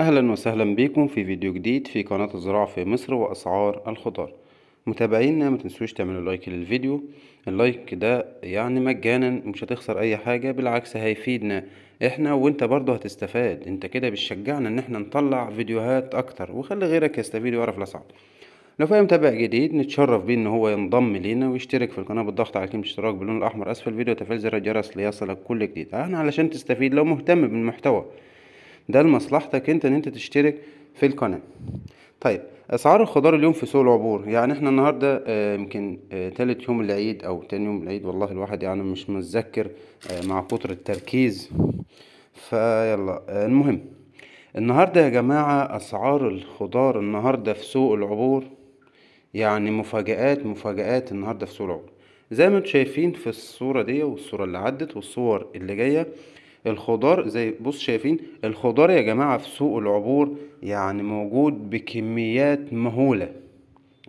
اهلا وسهلا بيكم في فيديو جديد في قناة الزراعة في مصر واسعار الخضار متابعينا ما تنسوش تعملوا لايك للفيديو اللايك ده يعني مجانا مش هتخسر اي حاجة بالعكس هيفيدنا احنا وانت برضه هتستفاد انت كده بتشجعنا ان احنا نطلع فيديوهات اكتر وخلي غيرك يستفيد ويعرف لسعد لو في متابع جديد نتشرف بيه ان هو ينضم لينا ويشترك في القناه بالضغط على كلمه اشتراك باللون الاحمر اسفل الفيديو وتفعيل زر الجرس ليصلك كل جديد احنا علشان تستفيد لو مهتم بالمحتوى ده لمصلحتك انت ان انت تشترك في القناة طيب اسعار الخضار اليوم في سوق العبور يعني احنا النهارده آه، يمكن آه، تالت يوم العيد او تاني يوم العيد والله الواحد يعني مش متذكر آه، مع كتر التركيز فيلا المهم النهارده يا جماعه اسعار الخضار النهارده في سوق العبور يعني مفاجآت مفاجآت النهارده في سوق العبور زي ما انتم شايفين في الصوره دي والصوره اللي عدت والصور اللي جايه الخضار زي بص شايفين الخضار يا جماعة في سوق العبور يعني موجود بكميات مهولة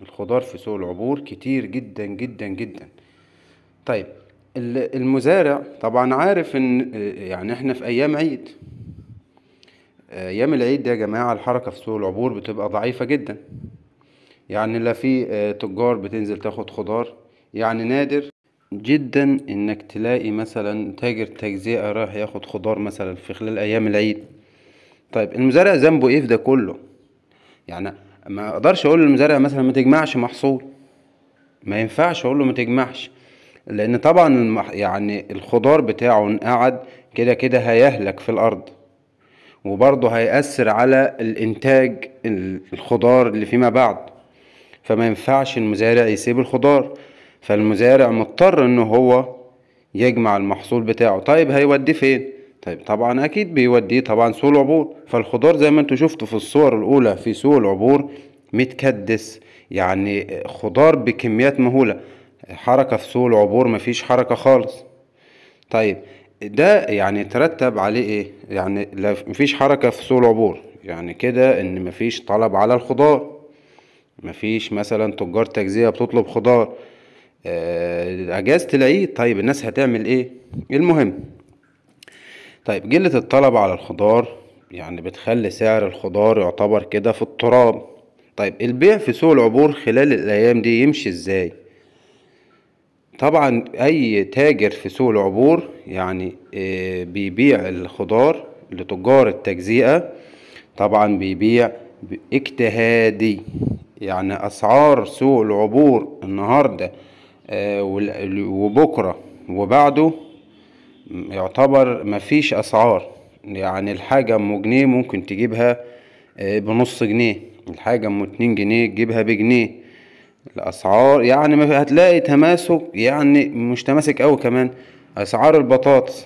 الخضار في سوق العبور كتير جدا جدا جدا طيب المزارع طبعا عارف ان يعني احنا في ايام عيد ايام العيد يا جماعة الحركة في سوق العبور بتبقى ضعيفة جدا يعني لا في آه، تجار بتنزل تاخد خضار يعني نادر جدا انك تلاقي مثلا تاجر تجزئة رايح ياخد خضار مثلا في خلال ايام العيد طيب المزارع ذنبه ايه في ده كله يعني ما اقدرش اقول للمزارع مثلا ما تجمعش محصول ما ينفعش اقول له ما تجمعش لان طبعا المح... يعني الخضار بتاعه انقعد كده كده هيهلك في الارض وبرضه هيأثر على الانتاج الخضار اللي فيما بعد فما ينفعش المزارع يسيب الخضار فالمزارع مضطر ان هو يجمع المحصول بتاعه طيب هيوديه فين طيب طبعا اكيد بيوديه طبعا سوق العبور فالخضار زي ما انتوا شفتوا في الصور الاولى في سوق العبور متكدس يعني خضار بكميات مهوله حركه في سوق العبور مفيش حركه خالص طيب ده يعني ترتب عليه ايه يعني مفيش حركه في سوق العبور يعني كده ان مفيش طلب على الخضار مفيش مثلا تجار تجزئه بتطلب خضار آه، اجازه العيد طيب الناس هتعمل ايه المهم طيب قله الطلب على الخضار يعني بتخلي سعر الخضار يعتبر كده في التراب طيب البيع في سوق العبور خلال الايام دي يمشي ازاي طبعا اي تاجر في سوق العبور يعني آه، بيبيع الخضار لتجار التجزئه طبعا بيبيع اجتهادي يعني اسعار سوق العبور النهارده آه، وبكرة وبعده يعتبر مفيش أسعار يعني الحاجة أم جنيه ممكن تجيبها آه، بنص جنيه الحاجة أم اتنين جنيه تجيبها بجنيه الأسعار يعني هتلاقي تماسك يعني مش تماسك أوي كمان أسعار البطاطس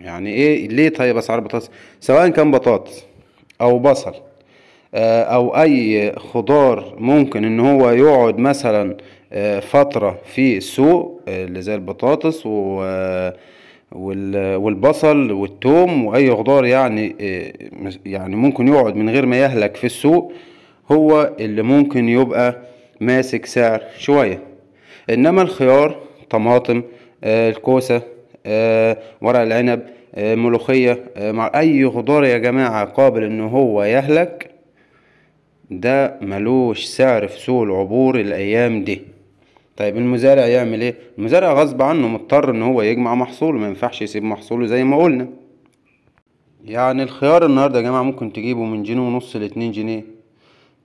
يعني إيه ليه طيب أسعار البطاطس سواء كان بطاطس أو بصل آه، او اي خضار ممكن ان هو يقعد مثلا فترة في السوق آه، اللي زي البطاطس و آه، والبصل والثوم واي خضار يعني آه، يعني ممكن يقعد من غير ما يهلك في السوق هو اللي ممكن يبقى ماسك سعر شوية انما الخيار طماطم الكوسة ورق العنب ملوخية مع اي خضار يا جماعة قابل ان هو يهلك ده ملوش سعر في سوق العبور الايام دي طيب المزارع يعمل ايه المزارع غصب عنه مضطر ان هو يجمع محصوله ما ينفعش يسيب محصوله زي ما قلنا يعني الخيار النهارده يا جماعه ممكن تجيبه من جنيه ونص لاتنين جنيه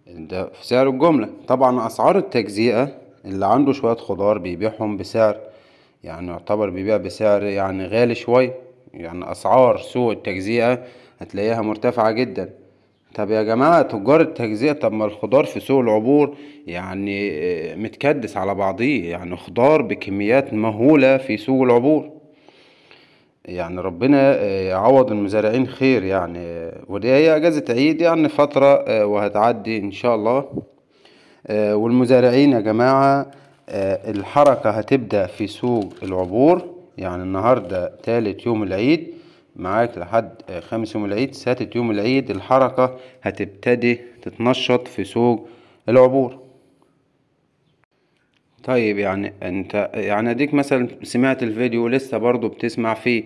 ده في سعر الجمله طبعا اسعار التجزئه اللي عنده شويه خضار بيبيعهم بسعر يعني يعتبر بيبيع بسعر يعني غالي شويه يعني اسعار سوق التجزئه هتلاقيها مرتفعه جدا طب يا جماعة تجار التجزئة طب ما الخضار في سوق العبور يعني آه، متكدس على بعضيه يعني خضار بكميات مهولة في سوق العبور يعني ربنا آه، يعوض المزارعين خير يعني ودي هي اجازة عيد يعني فترة آه، وهتعدي ان شاء الله والمزارعين يا جماعة الحركة هتبدأ في سوق العبور يعني النهاردة تالت يوم العيد معاك لحد خامس يوم العيد ساتت يوم العيد الحركة هتبتدي تتنشط في سوق العبور طيب يعني انت يعني اديك مثلا سمعت الفيديو ولسه برضو بتسمع فيه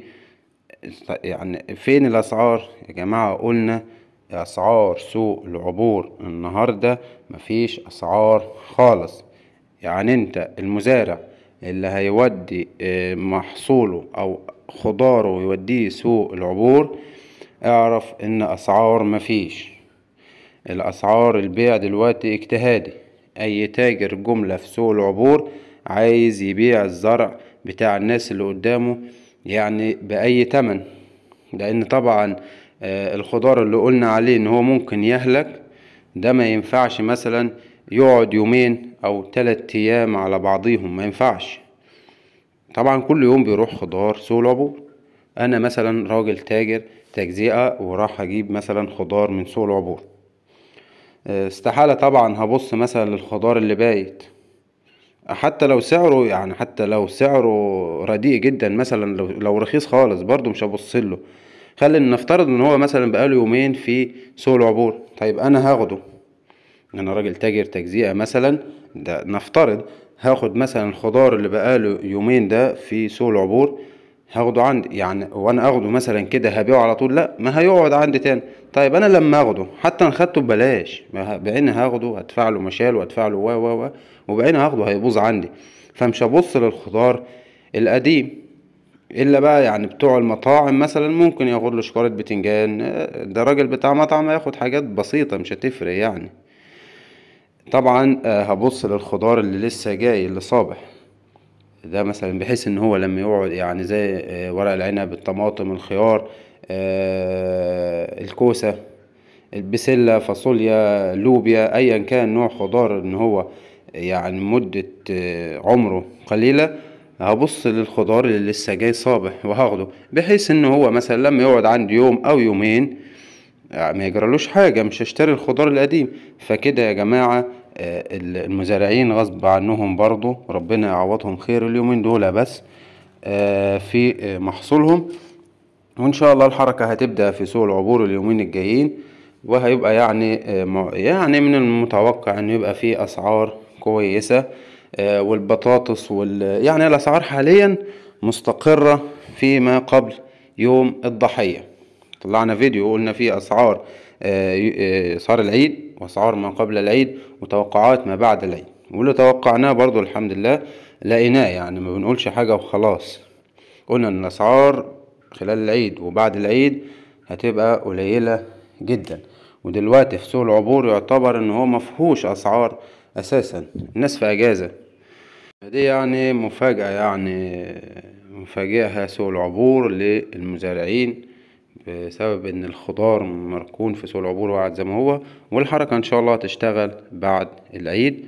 يعني فين الاسعار يا جماعة قلنا اسعار سوق العبور النهاردة مفيش اسعار خالص يعني انت المزارع اللي هيودي آه، محصوله او خضاره يوديه سوق العبور اعرف ان اسعار مفيش الاسعار البيع دلوقتي اجتهادي اي تاجر جملة في سوق العبور عايز يبيع الزرع بتاع الناس اللي قدامه يعني باي تمن لان طبعا آه، الخضار اللي قلنا عليه ان هو ممكن يهلك ده ما ينفعش مثلا يقعد يومين او تلات ايام على بعضيهم ما ينفعش طبعا كل يوم بيروح خضار سوق العبور انا مثلا راجل تاجر تجزئه وراح اجيب مثلا خضار من سوق العبور آه، استحالة طبعا هبص مثلا للخضار اللي بايت حتى لو سعره يعني حتى لو سعره رديء جدا مثلا لو, لو رخيص خالص برضو مش هبص له خلينا نفترض ان هو مثلا بقاله يومين في سوق العبور طيب انا هاخده انا راجل تاجر تجزئه مثلا ده نفترض هاخد مثلا الخضار اللي بقاله يومين ده في سوق العبور هاخده عندي يعني وانا اخده مثلا كده هبيعه على طول لا ما هيقعد عندي تاني طيب انا لما اخده حتى انا خدته ببلاش بعين هاخده هدفع له مشال وادفع له و و و وبعين هاخده هيبوظ عندي فمش هبص للخضار القديم الا بقى يعني بتوع المطاعم مثلا ممكن ياخد له شكاره بتنجان ده راجل بتاع مطعم هياخد حاجات بسيطه مش هتفرق يعني طبعا آه، هبص للخضار اللي لسه جاي اللي صابح ده مثلا بحيث ان هو لما يقعد يعني زي آه، ورق العنب الطماطم الخيار آه، الكوسة البسلة فاصوليا لوبيا ايا كان نوع خضار ان هو يعني مدة عمره قليلة هبص للخضار اللي لسه جاي صابح وهاخده بحيث ان هو مثلا لما يقعد عندي يوم او يومين ما يجرلوش حاجة مش هشتري الخضار القديم فكده يا جماعة آه، المزارعين غصب عنهم برضو ربنا يعوضهم خير اليومين دول بس آه، في محصولهم وان شاء الله الحركة هتبدأ في سوق العبور اليومين الجايين وهيبقى يعني آه، يعني من المتوقع ان يبقى في اسعار كويسة والبطاطس وال يعني الاسعار حاليا مستقرة فيما قبل يوم الضحية طلعنا فيديو قلنا فيه اسعار آه، آه، اسعار العيد واسعار ما قبل العيد وتوقعات ما بعد العيد واللي توقعناه برضو الحمد لله لقيناه يعني ما بنقولش حاجه وخلاص قلنا ان الاسعار خلال العيد وبعد العيد هتبقى قليله جدا ودلوقتي في سوق العبور يعتبر ان هو مفهوش اسعار اساسا الناس في اجازه دي يعني مفاجاه يعني مفاجئها سوق العبور للمزارعين بسبب ان الخضار مركون في سوق العبور وقعد زي ما هو والحركة ان شاء الله هتشتغل بعد العيد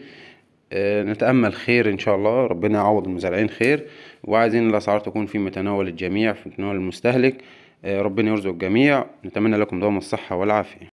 آه، نتأمل خير إن شاء الله ربنا يعوض المزارعين خير وعايزين الأسعار تكون في متناول الجميع في متناول المستهلك آه، ربنا يرزق الجميع نتمنى لكم دوام الصحة والعافية